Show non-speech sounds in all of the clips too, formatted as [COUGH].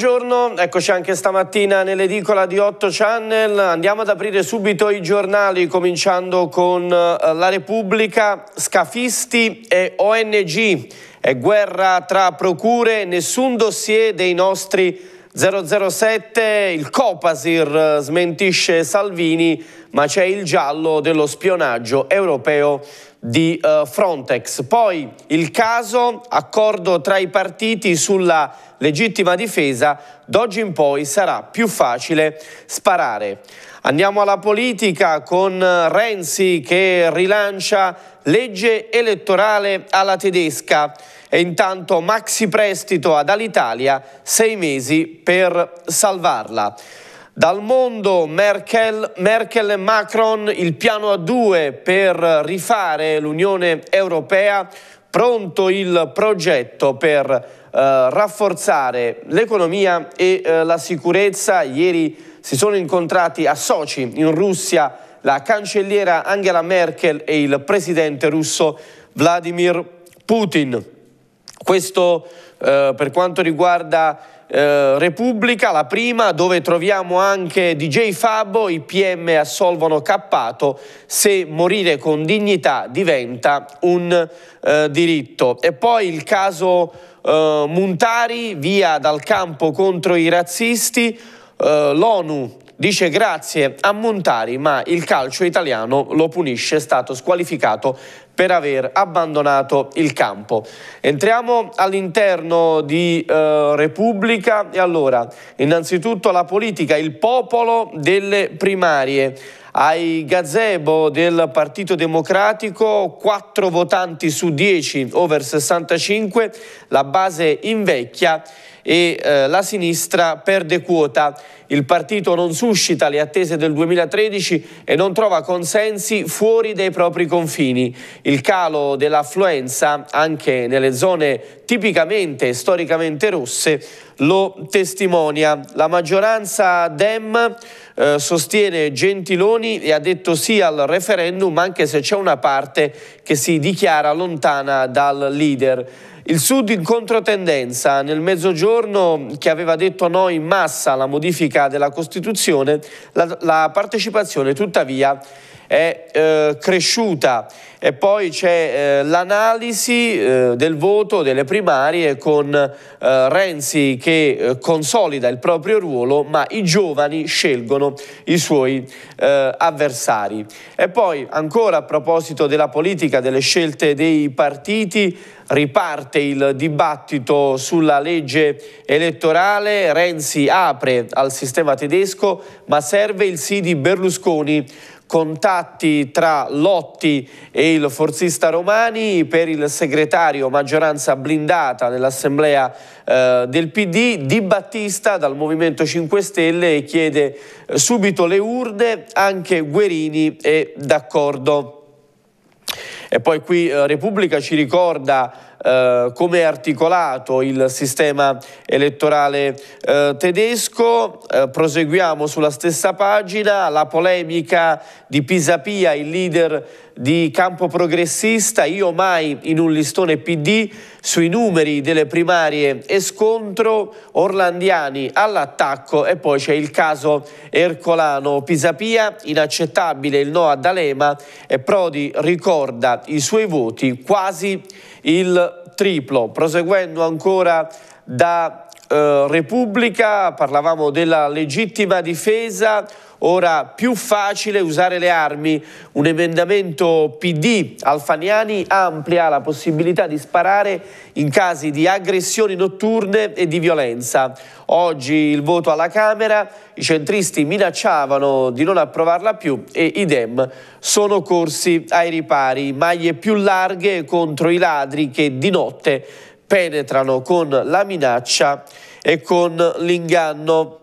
buongiorno, eccoci anche stamattina nell'edicola di 8 Channel, andiamo ad aprire subito i giornali cominciando con eh, La Repubblica, scafisti e ONG, è guerra tra procure, nessun dossier dei nostri 007, il Copasir eh, smentisce Salvini, ma c'è il giallo dello spionaggio europeo di uh, Frontex. Poi il caso, accordo tra i partiti sulla legittima difesa, d'oggi in poi sarà più facile sparare. Andiamo alla politica con eh, Renzi che rilancia legge elettorale alla tedesca e intanto maxi prestito ad Alitalia, sei mesi per salvarla. Dal mondo Merkel, Merkel, e Macron, il piano a due per rifare l'Unione Europea, pronto il progetto per eh, rafforzare l'economia e eh, la sicurezza. Ieri si sono incontrati a Sochi, in Russia, la cancelliera Angela Merkel e il presidente russo Vladimir Putin. Questo eh, per quanto riguarda eh, Repubblica, la prima, dove troviamo anche DJ Fabbo, i PM assolvono Cappato, se morire con dignità diventa un eh, diritto. E poi il caso eh, Muntari, via dal campo contro i razzisti, eh, l'ONU Dice grazie a Montari, ma il calcio italiano lo punisce, è stato squalificato per aver abbandonato il campo. Entriamo all'interno di eh, Repubblica e allora, innanzitutto la politica, il popolo delle primarie. Ai gazebo del Partito Democratico 4 votanti su 10 over 65, la base invecchia e eh, la sinistra perde quota. Il partito non suscita le attese del 2013 e non trova consensi fuori dai propri confini. Il calo dell'affluenza anche nelle zone tipicamente e storicamente rosse lo testimonia. La maggioranza Dem eh, sostiene Gentiloni e ha detto sì al referendum anche se c'è una parte che si dichiara lontana dal leader. Il Sud in controtendenza, nel mezzogiorno che aveva detto no in massa alla modifica della Costituzione, la, la partecipazione tuttavia è eh, cresciuta e poi c'è eh, l'analisi eh, del voto delle primarie con eh, Renzi che eh, consolida il proprio ruolo ma i giovani scelgono i suoi eh, avversari. E poi ancora a proposito della politica, delle scelte dei partiti, riparte il dibattito sulla legge elettorale, Renzi apre al sistema tedesco ma serve il sì di Berlusconi contatti tra Lotti e il forzista Romani per il segretario maggioranza blindata nell'assemblea eh, del PD, Di Battista dal Movimento 5 Stelle chiede eh, subito le urde anche Guerini è d'accordo. E poi qui eh, Repubblica ci ricorda eh, come è articolato il sistema elettorale eh, tedesco. Eh, proseguiamo sulla stessa pagina, la polemica di Pisapia, il leader di campo progressista, io mai in un listone PD, sui numeri delle primarie e scontro, Orlandiani all'attacco e poi c'è il caso Ercolano Pisapia, inaccettabile il no a D'Alema e Prodi ricorda i suoi voti quasi il triplo. Proseguendo ancora da eh, Repubblica, parlavamo della legittima difesa, ora più facile usare le armi. Un emendamento PD Alfaniani amplia la possibilità di sparare in casi di aggressioni notturne e di violenza. Oggi il voto alla Camera, i centristi minacciavano di non approvarla più e idem sono corsi ai ripari, maglie più larghe contro i ladri che di notte penetrano con la minaccia e con l'inganno.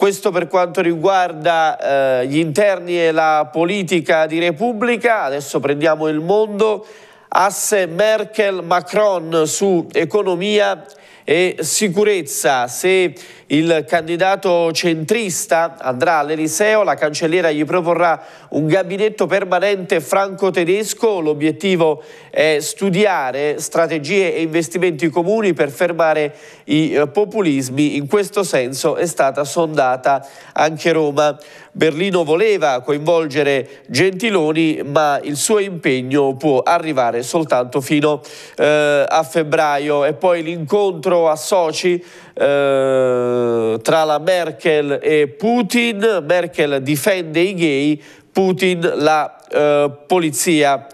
Questo per quanto riguarda eh, gli interni e la politica di Repubblica. Adesso prendiamo il mondo. Asse Merkel-Macron su economia e sicurezza. Se il candidato centrista andrà all'Eliseo, la cancelliera gli proporrà un gabinetto permanente franco-tedesco. L'obiettivo è studiare strategie e investimenti comuni per fermare i eh, populismi. In questo senso è stata sondata anche Roma. Berlino voleva coinvolgere Gentiloni, ma il suo impegno può arrivare soltanto fino eh, a febbraio. E poi l'incontro a Sochi eh, tra la Merkel e Putin. Merkel difende i gay, Putin la eh, polizia.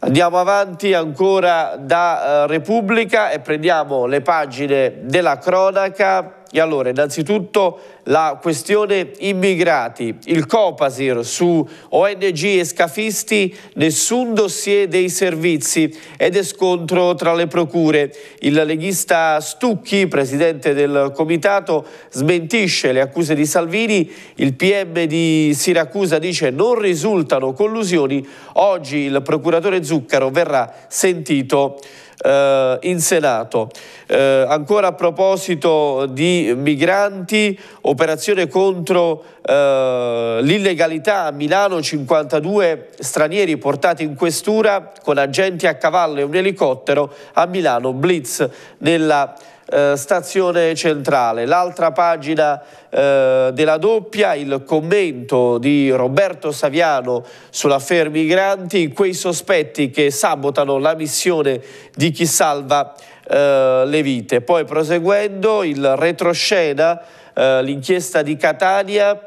Andiamo avanti ancora da eh, Repubblica e prendiamo le pagine della cronaca e allora, innanzitutto la questione immigrati, il Copasir su ONG e scafisti, nessun dossier dei servizi ed è scontro tra le procure. Il leghista Stucchi, presidente del comitato, smentisce le accuse di Salvini, il PM di Siracusa dice non risultano collusioni, oggi il procuratore Zuccaro verrà sentito eh, in Senato. Eh, ancora a proposito di migranti, operazione contro eh, l'illegalità a Milano, 52 stranieri portati in questura con agenti a cavallo e un elicottero a Milano, blitz nella città eh, stazione centrale. L'altra pagina eh, della doppia, il commento di Roberto Saviano sulla sull'affare migranti, quei sospetti che sabotano la missione di chi salva eh, le vite. Poi proseguendo il retroscena, eh, l'inchiesta di Catania,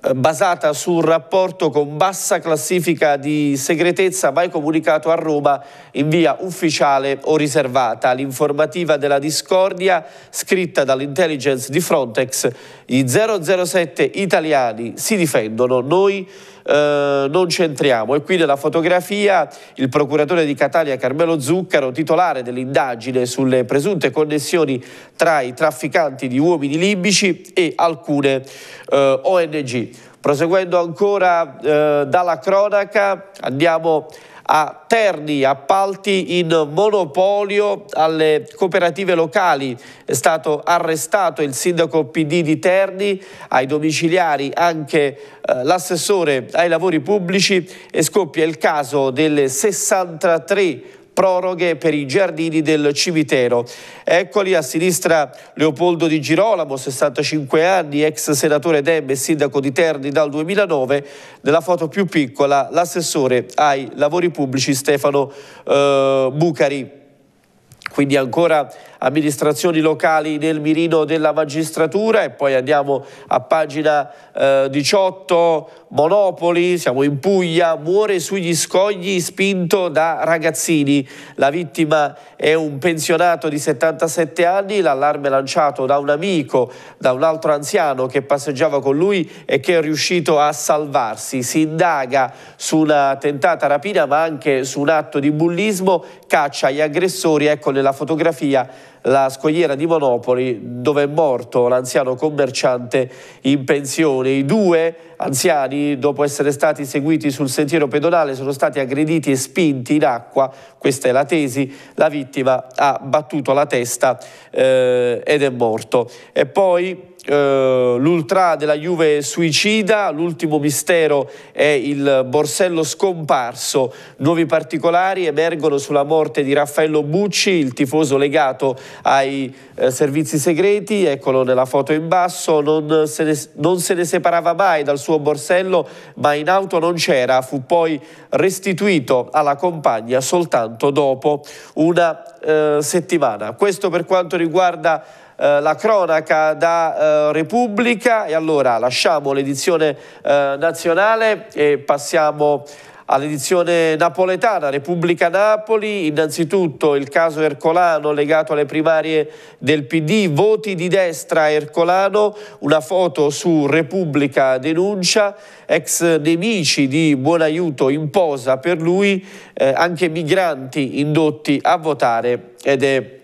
eh, basata sul rapporto con bassa classifica di segretezza mai comunicato a Roma in via ufficiale o riservata. L'informativa della discordia scritta dall'intelligence di Frontex, gli 007 italiani si difendono, noi eh, non c'entriamo. E qui nella fotografia il procuratore di Catania Carmelo Zuccaro, titolare dell'indagine sulle presunte connessioni tra i trafficanti di uomini libici e alcune eh, ONG. Proseguendo ancora eh, dalla cronaca, andiamo a Terni, appalti in monopolio alle cooperative locali. È stato arrestato il sindaco PD di Terni, ai domiciliari anche eh, l'assessore ai lavori pubblici e scoppia il caso delle 63 proroghe per i giardini del cimitero. Eccoli a sinistra Leopoldo Di Girolamo, 65 anni, ex senatore Dem e sindaco di Terni dal 2009, nella foto più piccola l'assessore ai lavori pubblici Stefano eh, Bucari. Quindi ancora amministrazioni locali nel mirino della magistratura e poi andiamo a pagina eh, 18, Monopoli, siamo in Puglia, muore sugli scogli spinto da ragazzini. La vittima è un pensionato di 77 anni, l'allarme lanciato da un amico, da un altro anziano che passeggiava con lui e che è riuscito a salvarsi. Si indaga su una tentata rapina ma anche su un atto di bullismo, caccia gli aggressori, ecco nella fotografia la scogliera di Monopoli dove è morto l'anziano commerciante in pensione. I due anziani, dopo essere stati seguiti sul sentiero pedonale, sono stati aggrediti e spinti in acqua, questa è la tesi, la vittima ha battuto la testa eh, ed è morto. E poi eh, l'ultra della Juve suicida, l'ultimo mistero è il borsello scomparso. Nuovi particolari emergono sulla morte di Raffaello Bucci, il tifoso legato ai eh, servizi segreti, eccolo nella foto in basso, non se, ne, non se ne separava mai dal suo borsello, ma in auto non c'era, fu poi restituito alla compagna soltanto dopo una eh, settimana. Questo per quanto riguarda eh, la cronaca da eh, Repubblica e allora lasciamo l'edizione eh, nazionale e passiamo all'edizione napoletana Repubblica Napoli, innanzitutto il caso Ercolano legato alle primarie del PD, voti di destra Ercolano, una foto su Repubblica denuncia, ex nemici di buon aiuto in posa per lui, eh, anche migranti indotti a votare ed è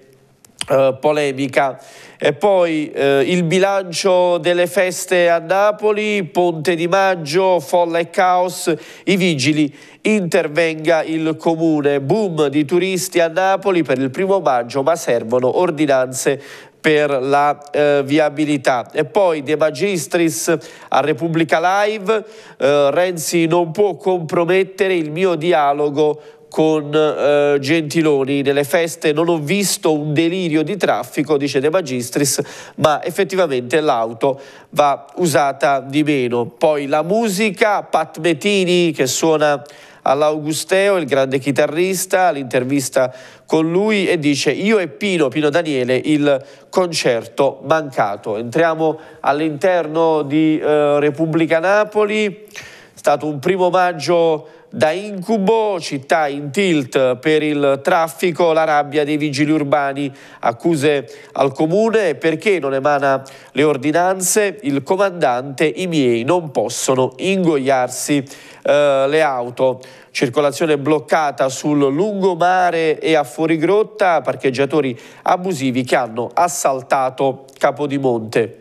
eh, polemica. E poi uh, il bilancio delle feste a Napoli, Ponte di Maggio, folla e caos, i vigili, intervenga il comune, boom di turisti a Napoli per il primo maggio, ma servono ordinanze per la eh, viabilità. E poi De Magistris a Repubblica Live, eh, Renzi non può compromettere il mio dialogo con eh, Gentiloni nelle feste non ho visto un delirio di traffico, dice De Magistris, ma effettivamente l'auto va usata di meno. Poi la musica, Pat Metini che suona all'Augusteo, il grande chitarrista, l'intervista con lui e dice io e Pino, Pino Daniele, il concerto mancato. Entriamo all'interno di eh, Repubblica Napoli, è stato un primo maggio da incubo, città in tilt per il traffico, la rabbia dei vigili urbani, accuse al comune perché non emana le ordinanze, il comandante, i miei non possono ingoiarsi eh, le auto. Circolazione bloccata sul lungomare e a fuorigrotta, parcheggiatori abusivi che hanno assaltato Capodimonte.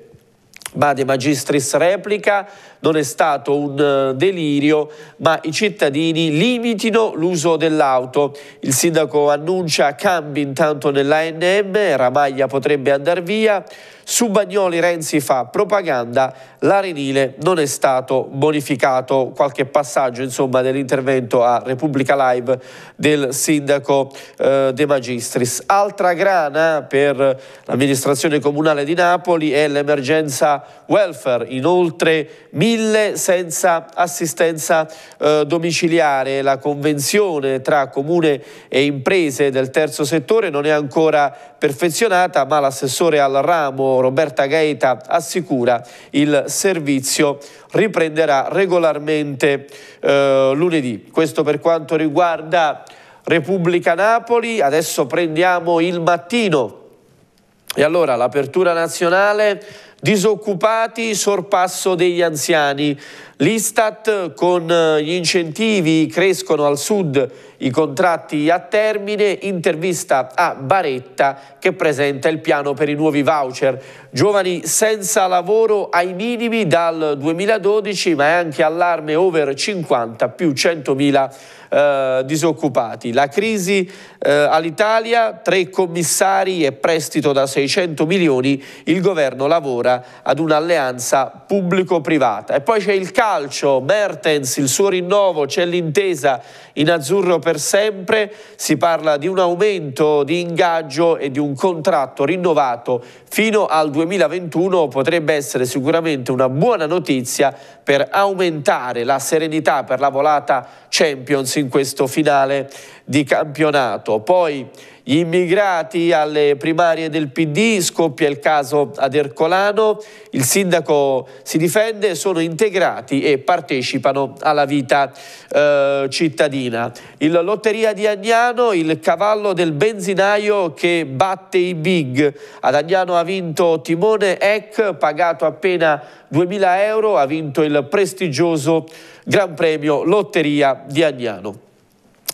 Ma De Magistris replica, non è stato un eh, delirio, ma i cittadini limitino l'uso dell'auto. Il sindaco annuncia cambi intanto nell'ANM, Ramaglia potrebbe andare via, su Bagnoli Renzi fa propaganda, l'arenile non è stato bonificato. Qualche passaggio insomma, dell'intervento a Repubblica Live del sindaco eh, De Magistris. Altra grana per l'amministrazione comunale di Napoli è l'emergenza welfare, inoltre 1000 1000 senza assistenza eh, domiciliare. La convenzione tra comune e imprese del terzo settore non è ancora perfezionata, ma l'assessore al ramo Roberta Gaeta assicura il servizio riprenderà regolarmente eh, lunedì. Questo per quanto riguarda Repubblica Napoli, adesso prendiamo il mattino. E allora l'apertura nazionale disoccupati sorpasso degli anziani. L'Istat con eh, gli incentivi crescono al sud i contratti a termine, intervista a Baretta che presenta il piano per i nuovi voucher. Giovani senza lavoro ai minimi dal 2012 ma è anche allarme over 50 più 100.000 eh, disoccupati. La crisi eh, all'Italia, tre commissari e prestito da 600 milioni, il governo lavora ad un'alleanza pubblico-privata. E poi c'è il calcio, Mertens, il suo rinnovo, c'è l'intesa in azzurro per sempre, si parla di un aumento di ingaggio e di un contratto rinnovato fino al 2021, potrebbe essere sicuramente una buona notizia per aumentare la serenità per la volata Champions in questo finale di campionato mandato. Poi gli immigrati alle primarie del PD, scoppia il caso ad Ercolano, il sindaco si difende, sono integrati e partecipano alla vita eh, cittadina. Il Lotteria di Agnano, il cavallo del benzinaio che batte i big. Ad Agnano ha vinto Timone Eck, pagato appena 2.000 euro, ha vinto il prestigioso Gran Premio Lotteria di Agnano.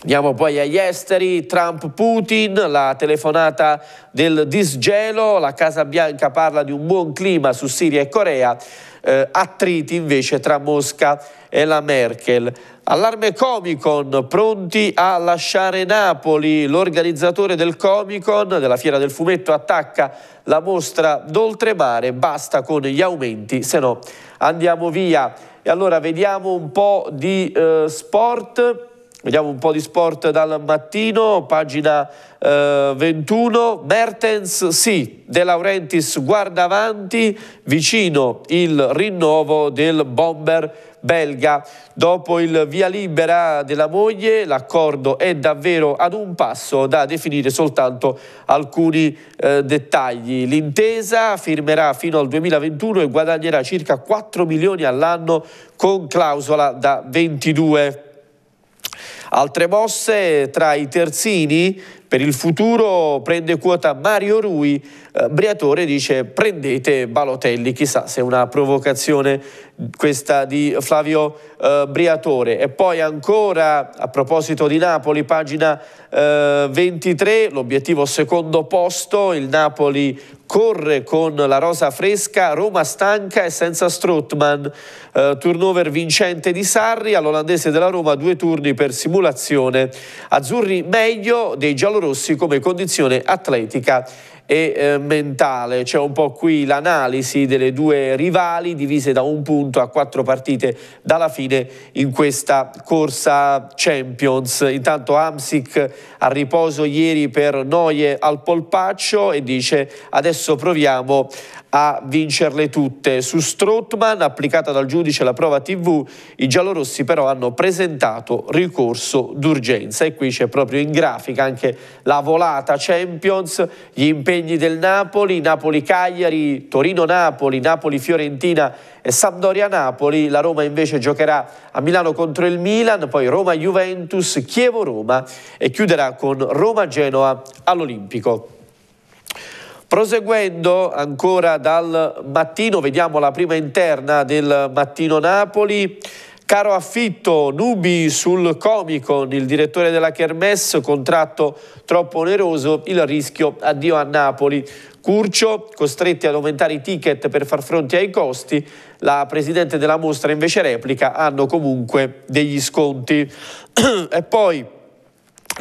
Andiamo poi agli esteri, Trump-Putin, la telefonata del disgelo, la Casa Bianca parla di un buon clima su Siria e Corea, eh, attriti invece tra Mosca e la Merkel. Allarme Comicon, pronti a lasciare Napoli, l'organizzatore del Comicon, della Fiera del Fumetto, attacca la mostra d'oltremare, basta con gli aumenti, se no andiamo via. E allora vediamo un po' di eh, sport. Vediamo un po' di sport dal mattino, pagina eh, 21, Mertens sì, De Laurentiis guarda avanti, vicino il rinnovo del bomber belga. Dopo il via libera della moglie, l'accordo è davvero ad un passo da definire soltanto alcuni eh, dettagli. L'intesa firmerà fino al 2021 e guadagnerà circa 4 milioni all'anno con clausola da 22 Altre mosse tra i terzini, per il futuro prende quota Mario Rui, eh, Briatore dice prendete Balotelli, chissà se è una provocazione questa di Flavio eh, Briatore. E poi ancora a proposito di Napoli, pagina eh, 23, l'obiettivo secondo posto, il Napoli corre con la rosa fresca, Roma stanca e senza Strottman, eh, turnover vincente di Sarri, all'olandese della Roma due turni per simulazione, azzurri meglio dei giallorossi come condizione atletica e eh, mentale. C'è un po' qui l'analisi delle due rivali divise da un punto a quattro partite dalla fine in questa corsa Champions. Intanto Amsic a riposo ieri per Noie al polpaccio e dice adesso proviamo a vincerle tutte. Su Strottman, applicata dal giudice la prova TV, i giallorossi però hanno presentato ricorso d'urgenza e qui c'è proprio in grafica anche la volata Champions, gli impegni del Napoli, Napoli-Cagliari, Torino-Napoli, Napoli-Fiorentina e Sampdoria-Napoli, la Roma invece giocherà a Milano contro il Milan, poi Roma-Juventus, Chievo-Roma e chiuderà con Roma-Genoa all'Olimpico. Proseguendo ancora dal mattino, vediamo la prima interna del mattino Napoli. Caro affitto, nubi sul Comicon, il direttore della Kermesse, contratto troppo oneroso, il rischio addio a Napoli. Curcio, costretti ad aumentare i ticket per far fronte ai costi, la presidente della mostra invece replica, hanno comunque degli sconti. [CLEARS THROAT] e poi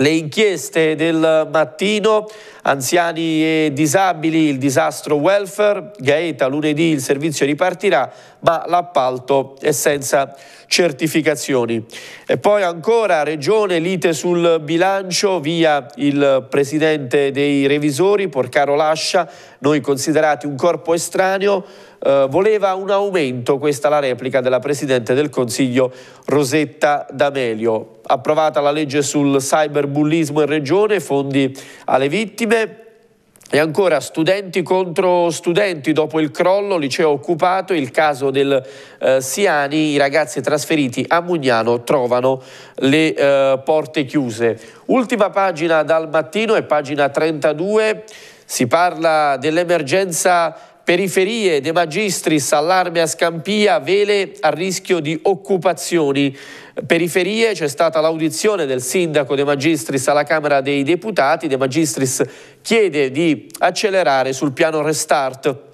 le inchieste del mattino, anziani e disabili, il disastro welfare, Gaeta lunedì il servizio ripartirà ma l'appalto è senza certificazioni. E poi ancora Regione, lite sul bilancio, via il presidente dei revisori, Porcaro Lascia, noi considerati un corpo estraneo, eh, voleva un aumento, questa è la replica della presidente del Consiglio Rosetta D'Amelio approvata la legge sul cyberbullismo in regione, fondi alle vittime. E ancora studenti contro studenti, dopo il crollo, liceo occupato, il caso del eh, Siani, i ragazzi trasferiti a Mugnano trovano le eh, porte chiuse. Ultima pagina dal mattino è pagina 32, si parla dell'emergenza periferie, De Magistris, allarme a Scampia, vele a rischio di occupazioni periferie c'è stata l'audizione del sindaco De Magistris alla Camera dei Deputati. De Magistris chiede di accelerare sul piano Restart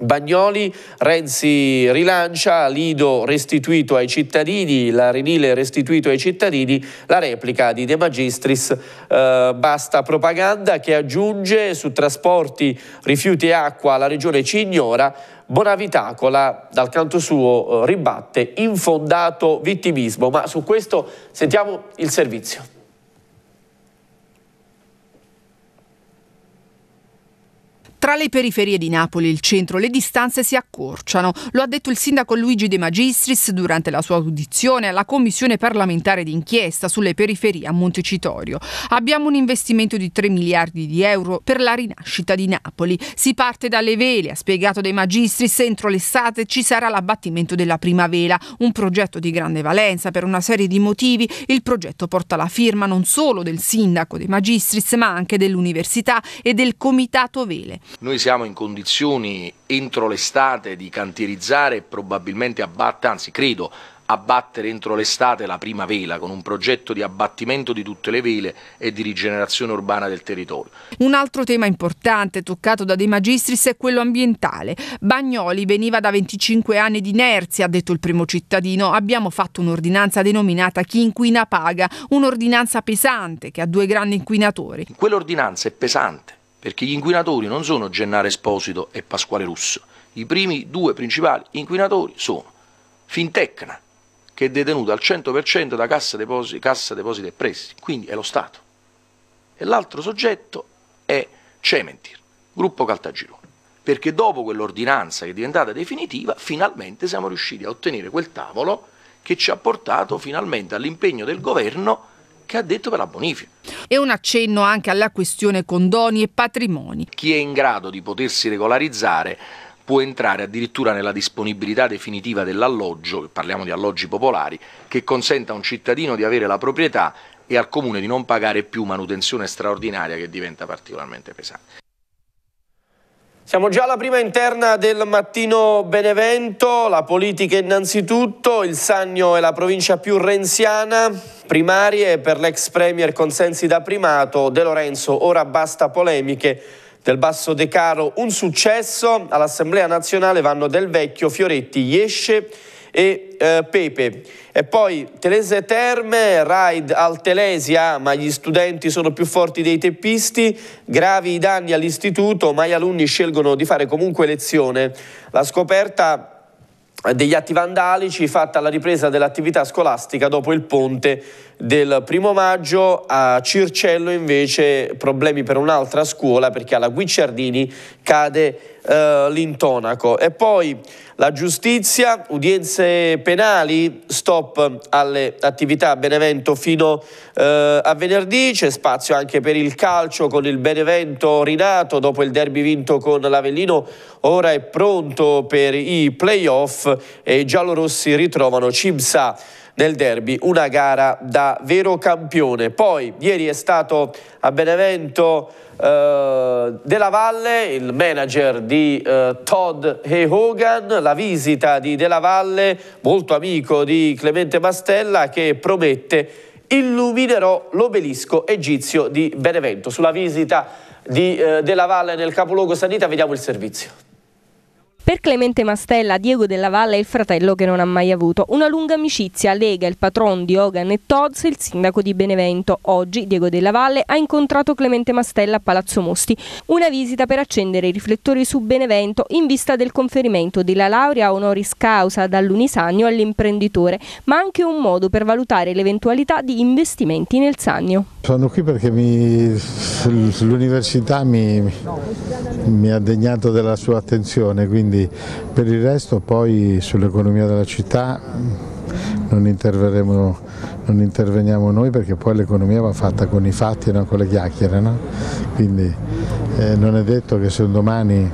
Bagnoli, Renzi rilancia, Lido restituito ai cittadini, l'Arenile restituito ai cittadini, la replica di De Magistris, eh, basta propaganda che aggiunge su trasporti, rifiuti e acqua la regione ci ignora, Bonavitacola dal canto suo eh, ribatte infondato vittimismo, ma su questo sentiamo il servizio. Tra le periferie di Napoli e il centro le distanze si accorciano, lo ha detto il sindaco Luigi De Magistris durante la sua audizione alla commissione parlamentare d'inchiesta sulle periferie a Montecitorio. Abbiamo un investimento di 3 miliardi di euro per la rinascita di Napoli. Si parte dalle vele, ha spiegato De Magistris, entro l'estate ci sarà l'abbattimento della prima vela, un progetto di grande valenza per una serie di motivi. Il progetto porta la firma non solo del sindaco De Magistris ma anche dell'università e del comitato vele. Noi siamo in condizioni entro l'estate di cantierizzare e probabilmente abbattere, anzi credo, abbattere entro l'estate la prima vela con un progetto di abbattimento di tutte le vele e di rigenerazione urbana del territorio. Un altro tema importante toccato da De Magistris è quello ambientale. Bagnoli veniva da 25 anni di inerzia, ha detto il primo cittadino. Abbiamo fatto un'ordinanza denominata chi inquina paga, un'ordinanza pesante che ha due grandi inquinatori. Quell'ordinanza è pesante perché gli inquinatori non sono Gennaro Esposito e Pasquale Russo, i primi due principali inquinatori sono Fintecna, che è detenuta al 100% da Cassa Depositi, Cassa Depositi e Prestiti, quindi è lo Stato, e l'altro soggetto è Cementir, gruppo Caltagirone, perché dopo quell'ordinanza che è diventata definitiva, finalmente siamo riusciti a ottenere quel tavolo che ci ha portato finalmente all'impegno del governo che ha detto per la bonifica. E un accenno anche alla questione condoni e patrimoni. Chi è in grado di potersi regolarizzare può entrare addirittura nella disponibilità definitiva dell'alloggio, parliamo di alloggi popolari, che consenta a un cittadino di avere la proprietà e al comune di non pagare più manutenzione straordinaria che diventa particolarmente pesante. Siamo già alla prima interna del mattino Benevento, la politica innanzitutto, il Sannio è la provincia più renziana, primarie per l'ex premier consensi da primato, De Lorenzo ora basta polemiche, del Basso De Caro un successo, all'Assemblea Nazionale vanno Del Vecchio, Fioretti, Iesce e eh, Pepe. E poi Telese Terme, raid al Telesia, ma gli studenti sono più forti dei teppisti, gravi i danni all'istituto, ma gli alunni scelgono di fare comunque lezione. La scoperta degli atti vandalici fatta alla ripresa dell'attività scolastica dopo il ponte del primo maggio, a Circello invece problemi per un'altra scuola perché alla Guicciardini cade eh, l'intonaco. E poi la giustizia, udienze penali, stop alle attività a Benevento fino eh, a venerdì, c'è spazio anche per il calcio con il Benevento rinato dopo il derby vinto con l'Avellino, ora è pronto per i playoff e i giallorossi ritrovano Cimsa del derby, una gara da vero campione. Poi ieri è stato a Benevento eh, Della Valle, il manager di eh, Todd E. Hogan, la visita di Della Valle, molto amico di Clemente Mastella, che promette illuminerò l'obelisco egizio di Benevento. Sulla visita di eh, Della Valle nel capoluogo Sanita vediamo il servizio. Per Clemente Mastella, Diego della Valle è il fratello che non ha mai avuto. Una lunga amicizia lega il patron di Hogan e Todds il sindaco di Benevento. Oggi Diego della Valle ha incontrato Clemente Mastella a Palazzo Mosti. Una visita per accendere i riflettori su Benevento in vista del conferimento della laurea honoris causa dall'Unisannio all'imprenditore, ma anche un modo per valutare l'eventualità di investimenti nel Sannio. Sono qui perché l'università mi, mi, ha degnato della sua attenzione, quindi quindi per il resto poi sull'economia della città non, non, interveniamo noi perché poi l'economia va fatta con i fatti e non con le chiacchiere, no? quindi eh, non è detto che se un domani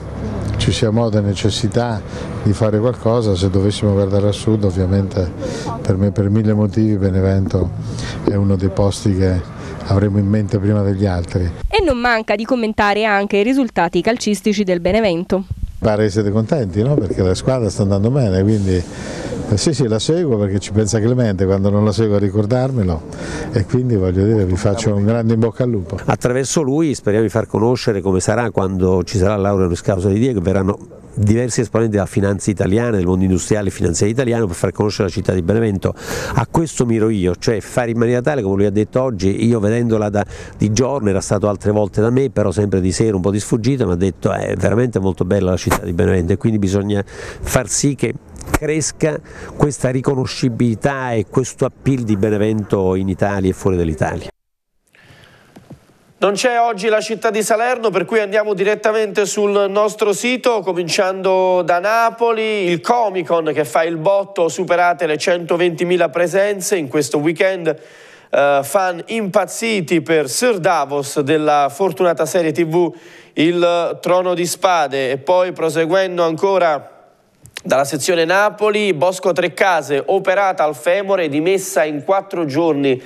ci sia modo e necessità di fare qualcosa, se dovessimo guardare a sud ovviamente per me per mille motivi Benevento è uno dei posti che avremo in mente prima degli altri. E non manca di commentare anche i risultati calcistici del Benevento pare essere contenti no? perché la squadra sta andando bene, quindi eh sì, sì, la seguo perché ci pensa Clemente, quando non la seguo a ricordarmelo e quindi voglio dire vi faccio un grande in bocca al lupo. Attraverso lui speriamo di far conoscere come sarà quando ci sarà Laura Ruscausa di Diego, verranno diversi esponenti della finanza italiana, del mondo industriale e finanziario italiano per far conoscere la città di Benevento. A questo miro io, cioè fare in maniera tale, come lui ha detto oggi, io vedendola da, di giorno, era stato altre volte da me, però sempre di sera un po' di sfuggita, mi ha detto eh, è eh, veramente molto bella la città di Benevento e quindi bisogna far sì che cresca questa riconoscibilità e questo appeal di Benevento in Italia e fuori dall'Italia. Non c'è oggi la città di Salerno, per cui andiamo direttamente sul nostro sito, cominciando da Napoli, il Comicon che fa il botto, superate le 120.000 presenze in questo weekend. Uh, fan impazziti per Sir Davos della fortunata serie tv Il Trono di Spade e poi proseguendo ancora dalla sezione Napoli, Bosco Treccase, operata al femore, dimessa in quattro giorni.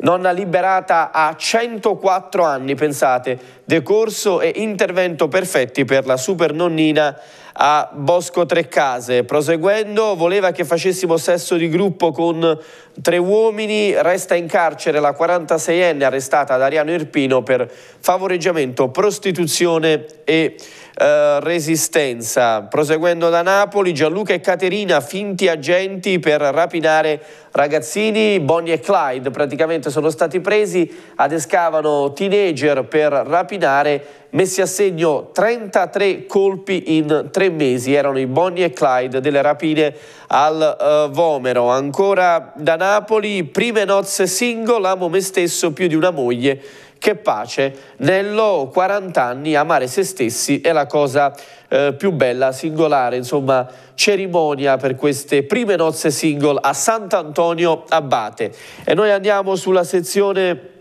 Nonna liberata a 104 anni, pensate, decorso e intervento perfetti per la super nonnina a Bosco Treccase. Proseguendo, voleva che facessimo sesso di gruppo con tre uomini, resta in carcere la 46enne arrestata ad Ariano Irpino per favoreggiamento, prostituzione e eh, resistenza. Proseguendo da Napoli, Gianluca e Caterina, finti agenti per rapinare ragazzini. Bonnie e Clyde praticamente sono stati presi, adescavano teenager per rapinare, messi a segno 33 colpi in tre mesi. Erano i Bonnie e Clyde delle rapine al eh, Vomero. Ancora da Napoli, prime nozze single, amo me stesso più di una moglie che pace. Nello 40 anni amare se stessi è la cosa eh, più bella, singolare, insomma, cerimonia per queste prime nozze single a Sant'Antonio Abate. E noi andiamo sulla sezione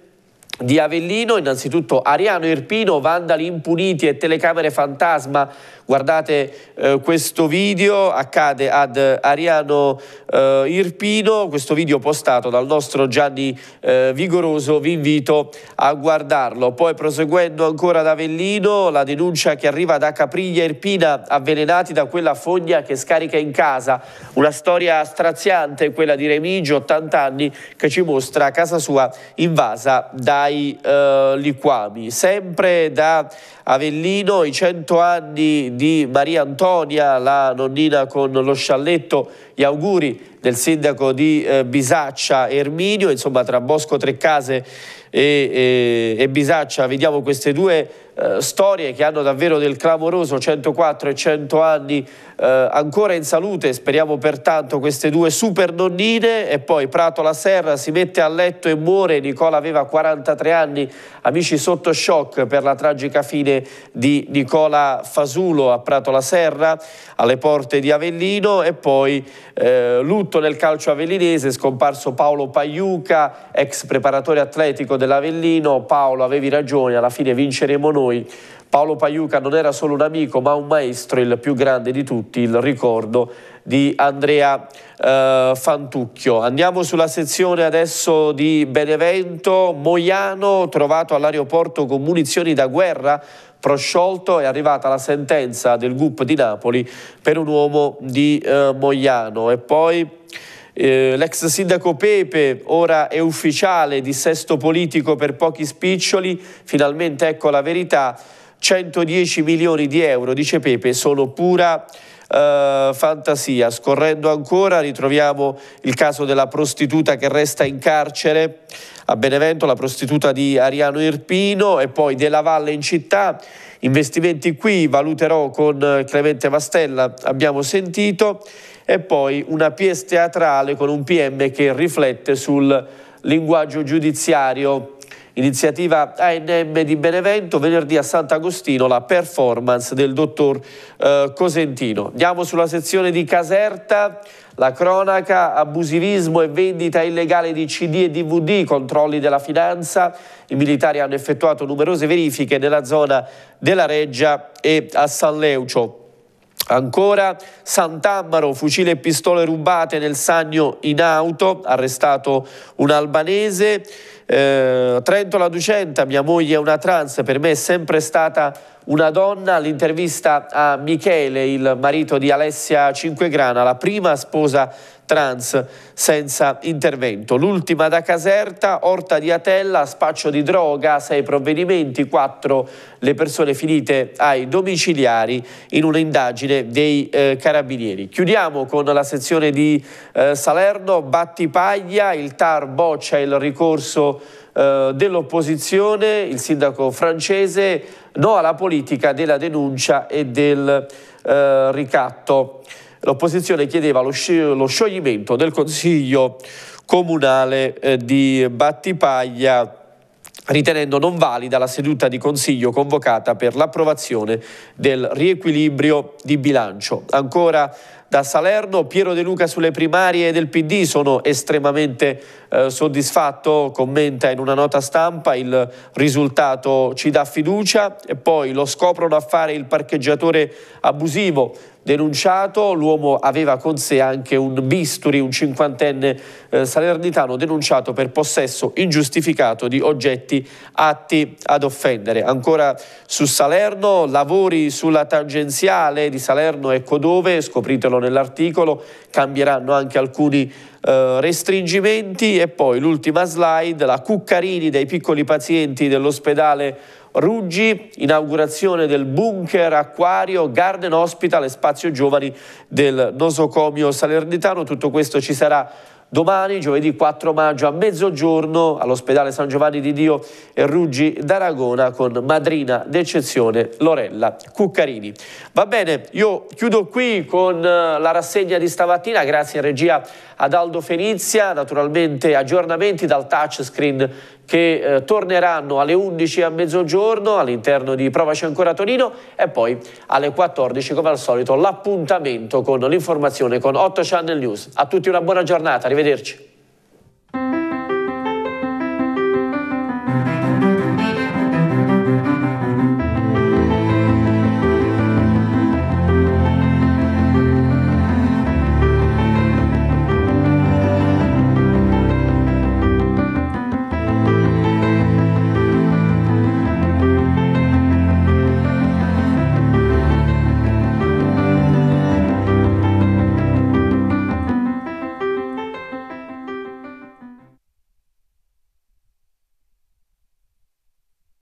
di Avellino, innanzitutto Ariano Irpino, vandali impuniti e telecamere fantasma Guardate eh, questo video, accade ad Ariano eh, Irpino, questo video postato dal nostro Gianni eh, Vigoroso, vi invito a guardarlo. Poi proseguendo ancora ad Avellino, la denuncia che arriva da Capriglia Irpina, avvelenati da quella fogna che scarica in casa. Una storia straziante quella di Remigio, 80 anni, che ci mostra casa sua invasa dai eh, liquami. Sempre da Avellino, i 100 anni di Maria Antonia, la nonnina con lo scialletto, gli auguri del sindaco di eh, Bisaccia Erminio, insomma tra Bosco Treccase e, e, eh, e Bisaccia vediamo queste due eh, storie che hanno davvero del clamoroso 104 e 100 anni eh, ancora in salute, speriamo pertanto queste due super nonnine e poi Prato la Serra si mette a letto e muore, Nicola aveva 43 anni, amici sotto shock per la tragica fine di Nicola Fasulo a Prato la Serra alle porte di Avellino e poi eh, lutto nel calcio avellinese, scomparso Paolo Pagliuca, ex preparatore atletico dell'Avellino, Paolo avevi ragione, alla fine vinceremo noi noi. Paolo Paiuca non era solo un amico ma un maestro, il più grande di tutti, il ricordo di Andrea eh, Fantucchio. Andiamo sulla sezione adesso di Benevento, Moiano trovato all'aeroporto con munizioni da guerra, prosciolto, è arrivata la sentenza del GUP di Napoli per un uomo di eh, Moiano e poi... Eh, l'ex sindaco Pepe, ora è ufficiale di sesto politico per pochi spiccioli, finalmente ecco la verità, 110 milioni di euro, dice Pepe, sono pura... Uh, fantasia. Scorrendo ancora ritroviamo il caso della prostituta che resta in carcere a Benevento, la prostituta di Ariano Irpino e poi della Valle in città. Investimenti qui, valuterò con Clemente Mastella, abbiamo sentito e poi una pièce teatrale con un PM che riflette sul linguaggio giudiziario. Iniziativa ANM di Benevento, venerdì a Sant'Agostino la performance del dottor eh, Cosentino. Andiamo sulla sezione di Caserta, la cronaca, abusivismo e vendita illegale di CD e DVD, controlli della finanza. I militari hanno effettuato numerose verifiche nella zona della Reggia e a San Leucio. Ancora Sant'Ammaro, fucile e pistole rubate nel Sannio in auto, arrestato un albanese. Eh, Trento la Ducenta, mia moglie è una trans, per me è sempre stata una donna. L'intervista a Michele, il marito di Alessia Cinquegrana, la prima sposa trans senza intervento. L'ultima da Caserta, Orta di Atella, spaccio di droga, sei provvedimenti, quattro le persone finite ai domiciliari in un'indagine dei eh, carabinieri. Chiudiamo con la sezione di eh, Salerno, Battipaglia, il TAR boccia il ricorso eh, dell'opposizione, il sindaco francese, no alla politica della denuncia e del eh, ricatto l'opposizione chiedeva lo, sci- lo, scioglimento del Consiglio Comunale eh, di Battipaglia ritenendo non valida la seduta di Consiglio convocata per l'approvazione del riequilibrio di bilancio. Ancora da Salerno, Piero De Luca sulle primarie del PD sono estremamente eh, soddisfatto, commenta in una nota stampa il risultato ci dà fiducia e poi lo scoprono a fare il parcheggiatore abusivo, denunciato, l'uomo aveva con sé anche un bisturi, un cinquantenne eh, salernitano denunciato per possesso ingiustificato di oggetti atti ad offendere. Ancora su Salerno, lavori sulla tangenziale di Salerno ecco dove, scopritelo nell'articolo, cambieranno anche alcuni Uh, restringimenti e poi l'ultima slide, la Cuccarini dei piccoli pazienti dell'ospedale Ruggi, inaugurazione del bunker acquario Garden Hospital e spazio giovani del nosocomio salernitano. Tutto questo ci sarà domani, giovedì 4 maggio a mezzogiorno all'ospedale San Giovanni di Dio e Ruggi d'Aragona con madrina d'eccezione Lorella Cuccarini. Va bene, io chiudo qui con eh, la rassegna di stamattina, grazie in regia ad Aldo Fenizia, naturalmente aggiornamenti dal touchscreen che eh, torneranno alle 11 a mezzogiorno all'interno di Provaci ancora Torino e poi alle 14 come al solito l'appuntamento con l'informazione con 8 Channel News. A tutti una buona giornata, arrivederci.